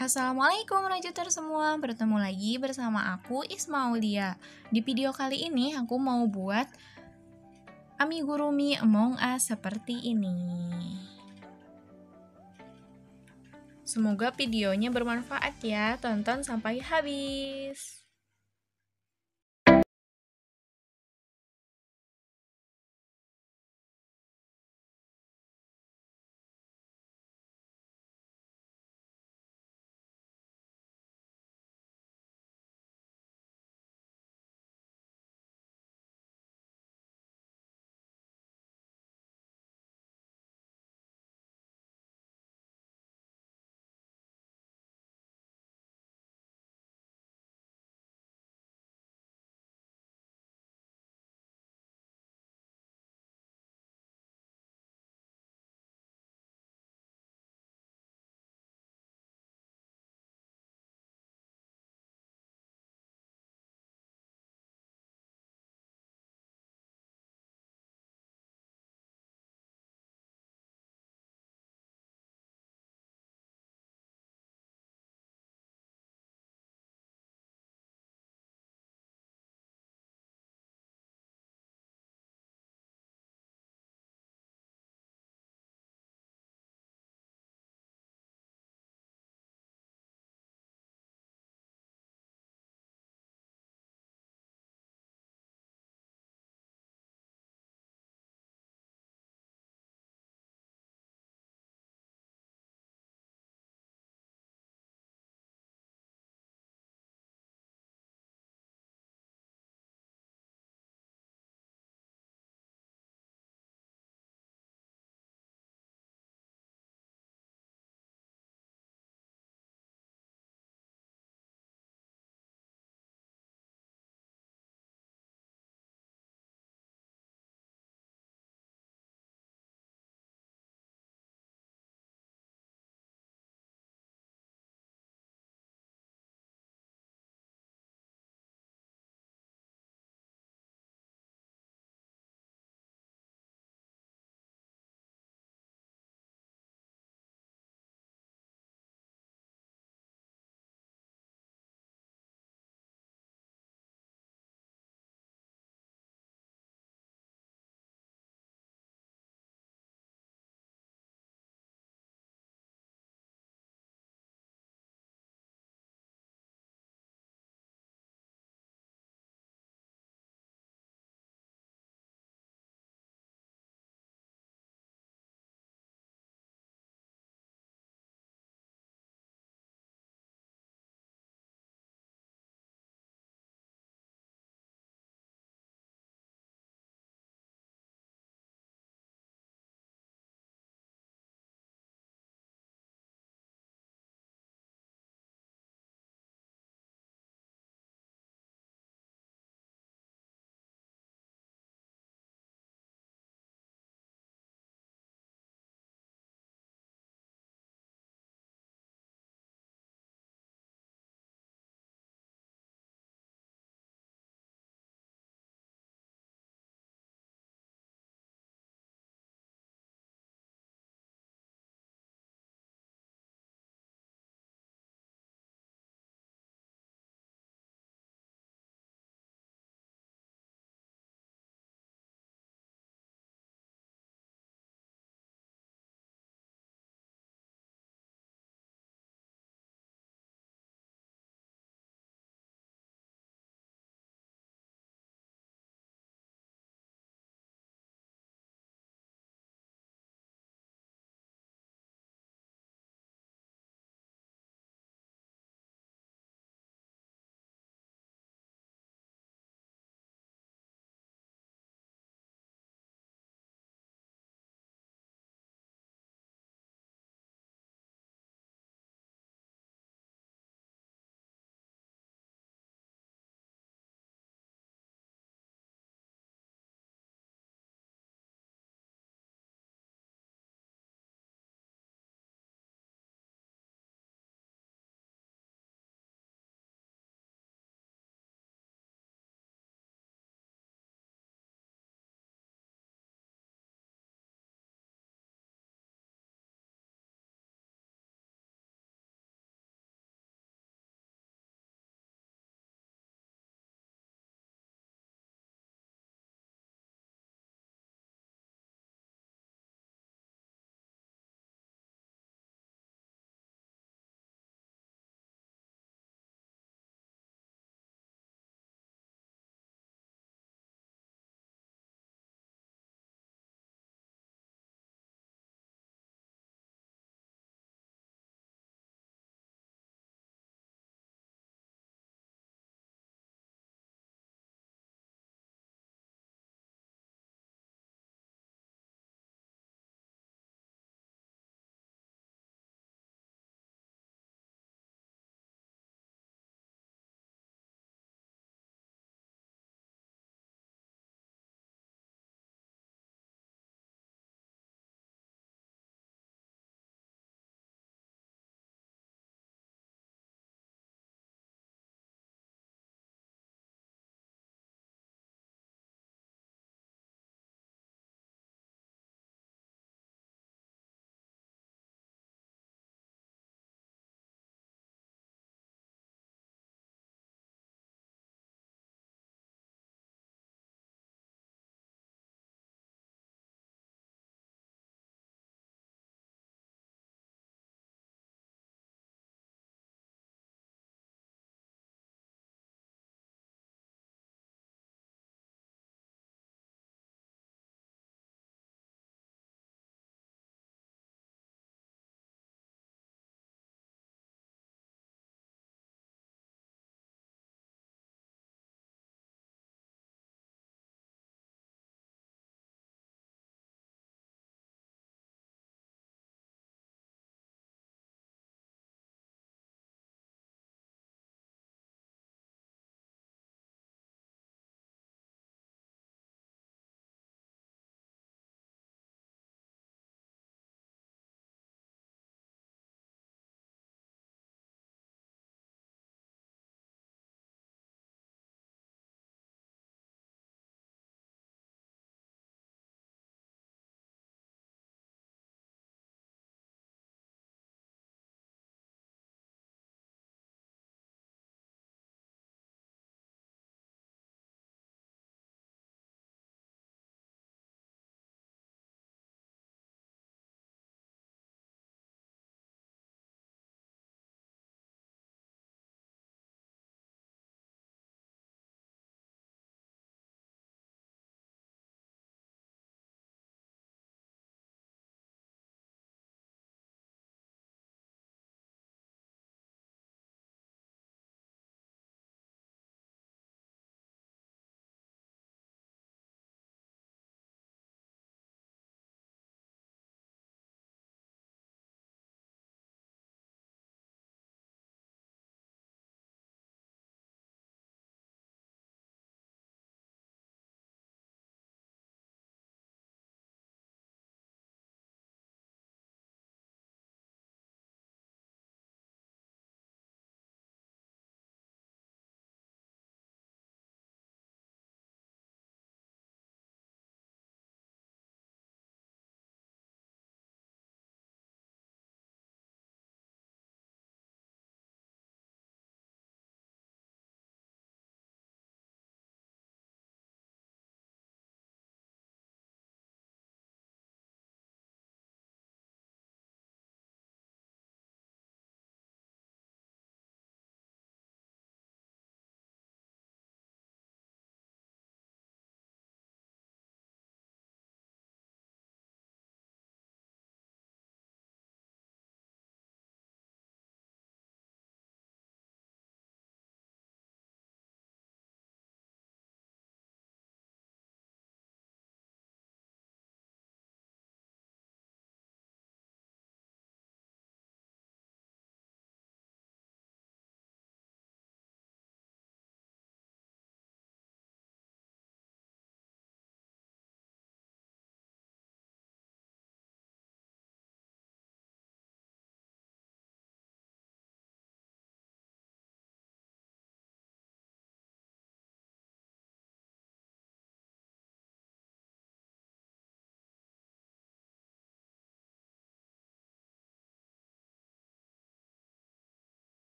Assalamualaikum Rajuter semua, bertemu lagi bersama aku Ismaulia. Di video kali ini aku mau buat amigurumi Among Us seperti ini. Semoga videonya bermanfaat ya, tonton sampai habis.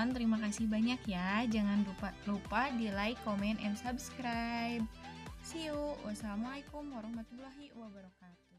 Nonton, terima kasih banyak ya. Jangan lupa, lupa di like, comment, and subscribe. See you. Wassalamualaikum warahmatullahi wabarakatuh.